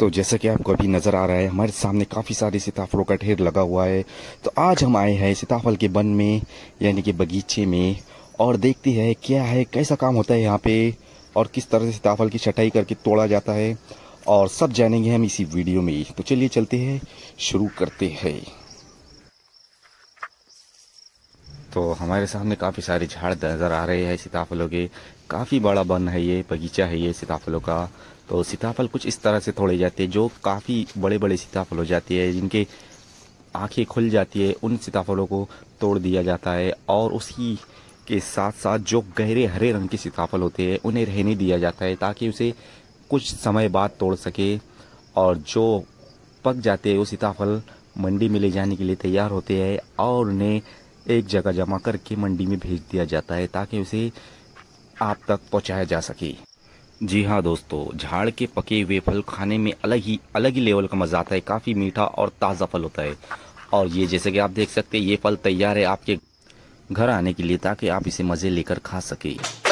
तो जैसा कि आपको अभी नज़र आ रहा है हमारे सामने काफ़ी सारे सीताफलों का ढेर लगा हुआ है तो आज हम आए हैं सीताफल के वन में यानी कि बगीचे में और देखते हैं क्या है कैसा काम होता है यहाँ पे और किस तरह से सीताफल की छटाई करके तोड़ा जाता है और सब जानेंगे हम इसी वीडियो में तो चलिए चलते हैं शुरू करते हैं तो हमारे सामने काफ़ी सारे झाड़ नज़र आ रहे हैं सीताफलों के काफ़ी बड़ा बन है ये बगीचा है ये सीताफलों का तो सीताफल कुछ इस तरह से तोड़े जाते हैं जो काफ़ी बड़े बड़े सीताफल हो जाते हैं जिनके आंखें खुल जाती है उन सीताफलों को तोड़ दिया जाता है और उसी के साथ साथ जो गहरे हरे रंग के सीताफल होते हैं उन्हें रहने दिया जाता है ताकि उसे कुछ समय बाद तोड़ सके और जो पक जाते हैं वो सीताफल मंडी में ले जाने के लिए तैयार होते हैं और उन्हें एक जगह जमा करके मंडी में भेज दिया जाता है ताकि उसे आप तक पहुंचाया जा सके जी हाँ दोस्तों झाड़ के पके हुए फल खाने में अलग ही अलग ही लेवल का मज़ा आता है काफ़ी मीठा और ताज़ा फल होता है और ये जैसे कि आप देख सकते हैं ये फल तैयार है आपके घर आने के लिए ताकि आप इसे मज़े लेकर खा सकें